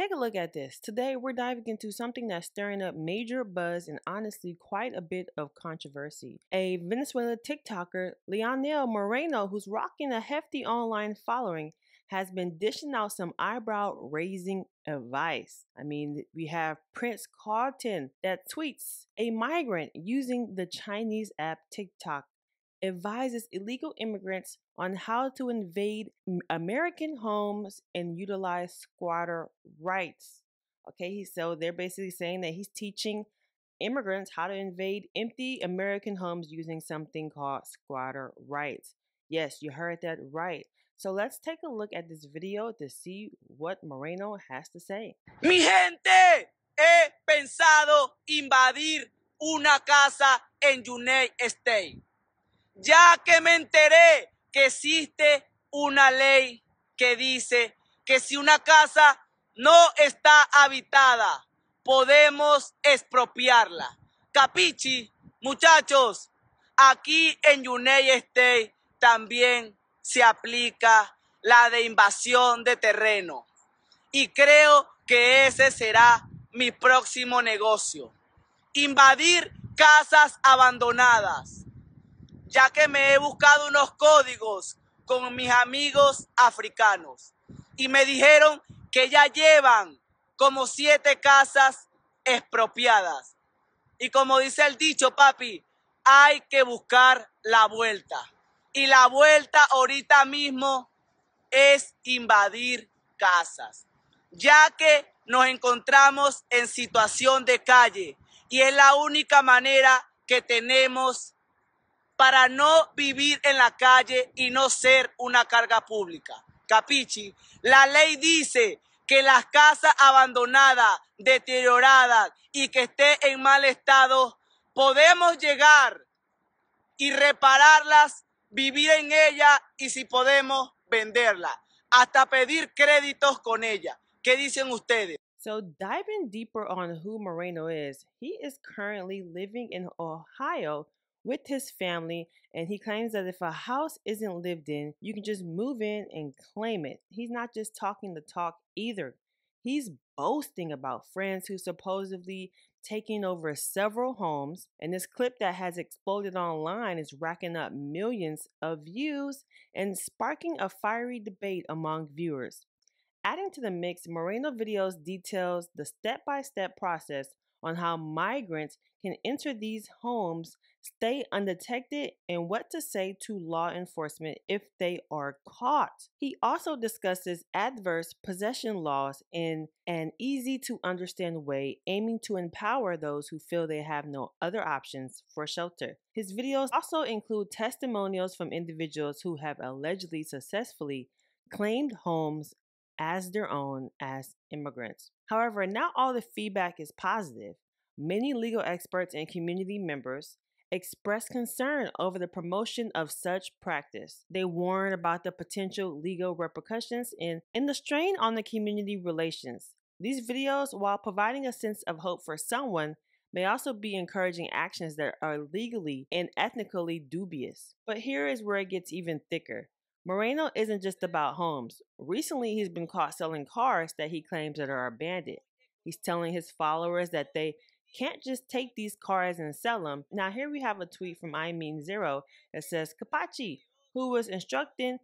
Take a look at this. Today, we're diving into something that's stirring up major buzz and honestly quite a bit of controversy. A Venezuela TikToker, Leonel Moreno, who's rocking a hefty online following, has been dishing out some eyebrow raising advice. I mean, we have Prince Carlton that tweets a migrant using the Chinese app TikTok advises illegal immigrants on how to invade American homes and utilize squatter rights. Okay, so they're basically saying that he's teaching immigrants how to invade empty American homes using something called squatter rights. Yes, you heard that right. So let's take a look at this video to see what Moreno has to say. Mi gente, he pensado invadir una casa en United State, Ya que me enteré que existe una ley que dice que si una casa no está habitada, podemos expropiarla. Capichi, muchachos, aquí en United State también se aplica la de invasión de terreno. Y creo que ese será mi próximo negocio. Invadir casas abandonadas ya que me he buscado unos códigos con mis amigos africanos y me dijeron que ya llevan como siete casas expropiadas. Y como dice el dicho, papi, hay que buscar la vuelta. Y la vuelta ahorita mismo es invadir casas, ya que nos encontramos en situación de calle y es la única manera que tenemos para no vivir en la calle y no ser una carga pública. Capichi, la ley dice que las casas abandonadas, deterioradas y que esté en mal estado, podemos llegar y repararlas, vivir en ella y si podemos, venderla hasta pedir créditos con ella. ¿Qué dicen ustedes? So, diving deeper on who Moreno is, he is currently living in Ohio with his family, and he claims that if a house isn't lived in, you can just move in and claim it. He's not just talking the talk either. He's boasting about friends who supposedly taking over several homes, and this clip that has exploded online is racking up millions of views and sparking a fiery debate among viewers. Adding to the mix, Moreno Videos details the step by step process on how migrants can enter these homes, stay undetected, and what to say to law enforcement if they are caught. He also discusses adverse possession laws in an easy to understand way, aiming to empower those who feel they have no other options for shelter. His videos also include testimonials from individuals who have allegedly successfully claimed homes as their own as immigrants. However, not all the feedback is positive. Many legal experts and community members express concern over the promotion of such practice. They warn about the potential legal repercussions and, and the strain on the community relations. These videos, while providing a sense of hope for someone, may also be encouraging actions that are legally and ethnically dubious. But here is where it gets even thicker. Moreno isn't just about homes. Recently, he's been caught selling cars that he claims that are abandoned. He's telling his followers that they can't just take these cars and sell them. Now, here we have a tweet from I Mean Zero that says Capachi, who was instructing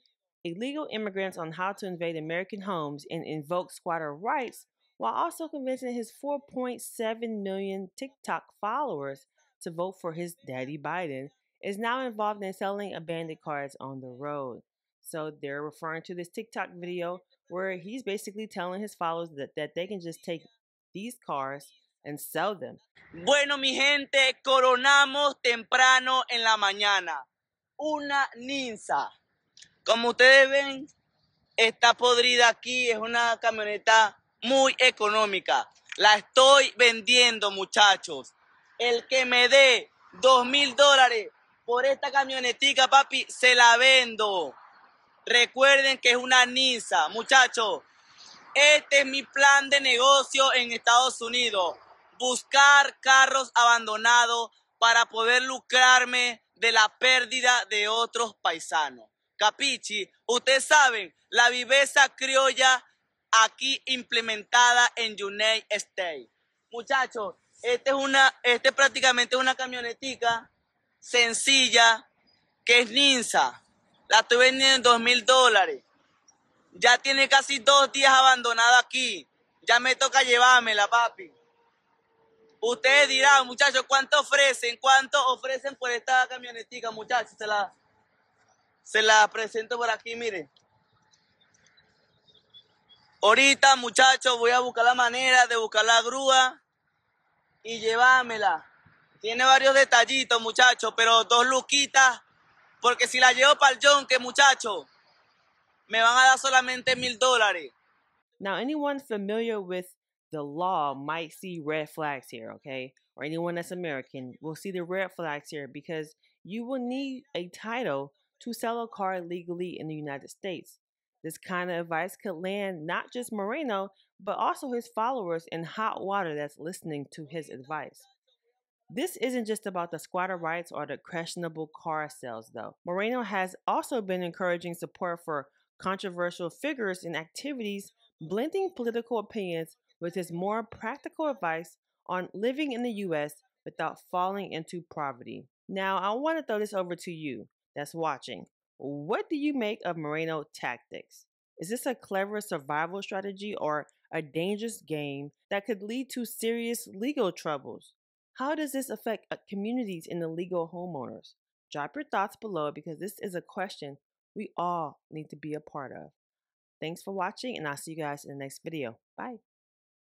illegal immigrants on how to invade American homes and invoke squatter rights, while also convincing his 4.7 million TikTok followers to vote for his daddy Biden, is now involved in selling abandoned cars on the road. So they're referring to this TikTok video where he's basically telling his followers that, that they can just take these cars and sell them. Bueno, mi gente, coronamos temprano en la mañana. Una ninza. Como ustedes ven, está podrida aquí, es una camioneta muy económica. La estoy vendiendo, muchachos. El que me dé dos mil dólares por esta camionetica, papi, se la vendo. Recuerden que es una NISA. Muchachos, este es mi plan de negocio en Estados Unidos. Buscar carros abandonados para poder lucrarme de la pérdida de otros paisanos. Capichi, ustedes saben, la viveza criolla aquí implementada en United State. Muchachos, este es una, este prácticamente una camionetica sencilla que es Ninza. La estoy vendiendo en dos mil dólares. Ya tiene casi dos días abandonada aquí. Ya me toca llevármela, papi. Ustedes dirán, muchachos, ¿cuánto ofrecen? ¿Cuánto ofrecen por esta camionetica, muchachos? Se la, se la presento por aquí, miren. Ahorita, muchachos, voy a buscar la manera de buscar la grúa y llevármela. Tiene varios detallitos, muchachos, pero dos luquitas Porque si la llevo para el muchacho, me van a dar solamente mil dólares. Now, anyone familiar with the law might see red flags here, okay? Or anyone that's American will see the red flags here because you will need a title to sell a car legally in the United States. This kind of advice could land not just Moreno, but also his followers in hot water that's listening to his advice. This isn't just about the squatter rights or the questionable car sales, though. Moreno has also been encouraging support for controversial figures and activities, blending political opinions with his more practical advice on living in the U.S. without falling into poverty. Now, I want to throw this over to you that's watching. What do you make of Moreno tactics? Is this a clever survival strategy or a dangerous game that could lead to serious legal troubles? How does this affect uh, communities and illegal homeowners? Drop your thoughts below because this is a question we all need to be a part of. Thanks for watching, and I'll see you guys in the next video. Bye.